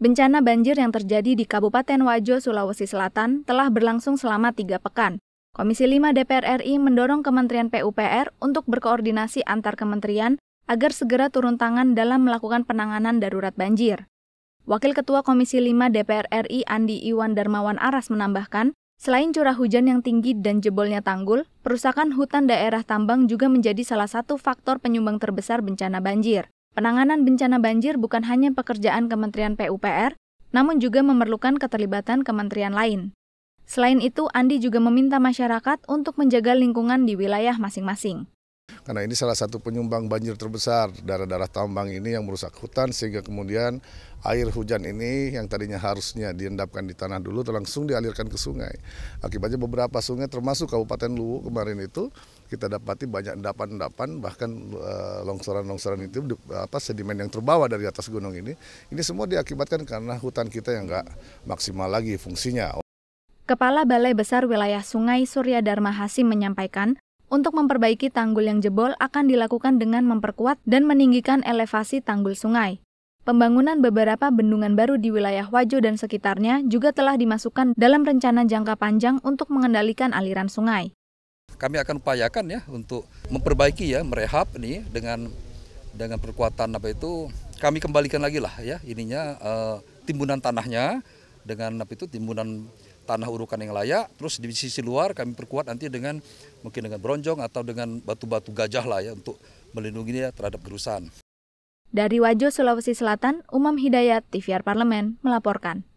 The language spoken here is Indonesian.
Bencana banjir yang terjadi di Kabupaten Wajo, Sulawesi Selatan telah berlangsung selama tiga pekan. Komisi 5 DPR RI mendorong Kementerian PUPR untuk berkoordinasi antar kementerian agar segera turun tangan dalam melakukan penanganan darurat banjir. Wakil Ketua Komisi 5 DPR RI Andi Iwan Darmawan Aras menambahkan, selain curah hujan yang tinggi dan jebolnya tanggul, perusakan hutan daerah tambang juga menjadi salah satu faktor penyumbang terbesar bencana banjir. Penanganan bencana banjir bukan hanya pekerjaan Kementerian PUPR, namun juga memerlukan keterlibatan kementerian lain. Selain itu, Andi juga meminta masyarakat untuk menjaga lingkungan di wilayah masing-masing. Karena ini salah satu penyumbang banjir terbesar daerah-daerah tambang ini yang merusak hutan sehingga kemudian air hujan ini yang tadinya harusnya diendapkan di tanah dulu langsung dialirkan ke sungai. Akibatnya beberapa sungai termasuk Kabupaten Luwu kemarin itu kita dapati banyak endapan-endapan bahkan eh, longsoran-longsoran itu apa sedimen yang terbawa dari atas gunung ini ini semua diakibatkan karena hutan kita yang nggak maksimal lagi fungsinya. Kepala Balai Besar Wilayah Sungai Surya Dharma Hasim menyampaikan, untuk memperbaiki tanggul yang jebol akan dilakukan dengan memperkuat dan meninggikan elevasi tanggul sungai. Pembangunan beberapa bendungan baru di wilayah Wajo dan sekitarnya juga telah dimasukkan dalam rencana jangka panjang untuk mengendalikan aliran sungai. Kami akan upayakan ya untuk memperbaiki ya, merehab nih dengan dengan perkuatan apa itu kami kembalikan lagi lah ya ininya uh, timbunan tanahnya dengan apa itu timbunan tanah urukan yang layak. Terus di sisi luar kami perkuat nanti dengan mungkin dengan bronjong atau dengan batu-batu gajah lah ya untuk melindungi dia terhadap gerusan. Dari Wajo, Sulawesi Selatan, Umam Hidayat, TVR Parlemen, melaporkan.